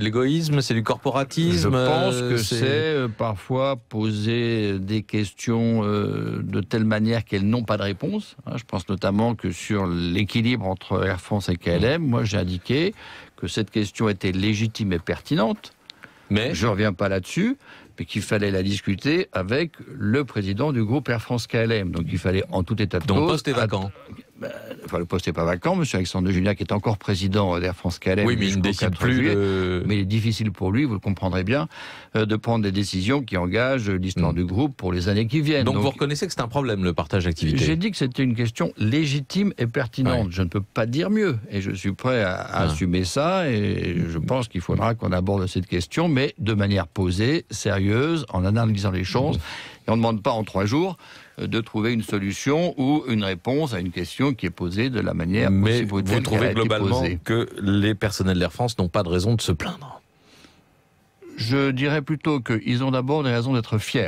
L'égoïsme, c'est du corporatisme. Je pense euh, que c'est euh, parfois poser des questions euh, de telle manière qu'elles n'ont pas de réponse. Hein. Je pense notamment que sur l'équilibre entre Air France et KLM, moi j'ai indiqué que cette question était légitime et pertinente. Mais je reviens pas là-dessus, mais qu'il fallait la discuter avec le président du groupe Air France KLM. Donc il fallait en tout état de cause. Donc poste est vacant enfin le poste n'est pas vacant, M. Alexandre de est encore président d'Air France-Calais. Oui, mais il ne décide plus. Mais il est difficile pour lui, vous le comprendrez bien, euh, de prendre des décisions qui engagent l'histoire hmm. du groupe pour les années qui viennent. Donc, vous reconnaissez que c'est un problème le partage d'activité. J'ai dit que c'était une question légitime et pertinente. Je ne peux pas dire mieux et je suis prêt à, ah. assumer ça et je hmm. pense qu'il faudra qu'on aborde cette question, mais de manière posée, sérieuse, en analysant les choses. Hmm. Et on ne demande pas en trois jours euh, de trouver une solution ou une réponse à une question qui est posée de la manière Mais vous trouvez globalement que les personnels de d'Air France n'ont pas de raison de se plaindre Je dirais plutôt qu'ils ont d'abord des raisons d'être fiers.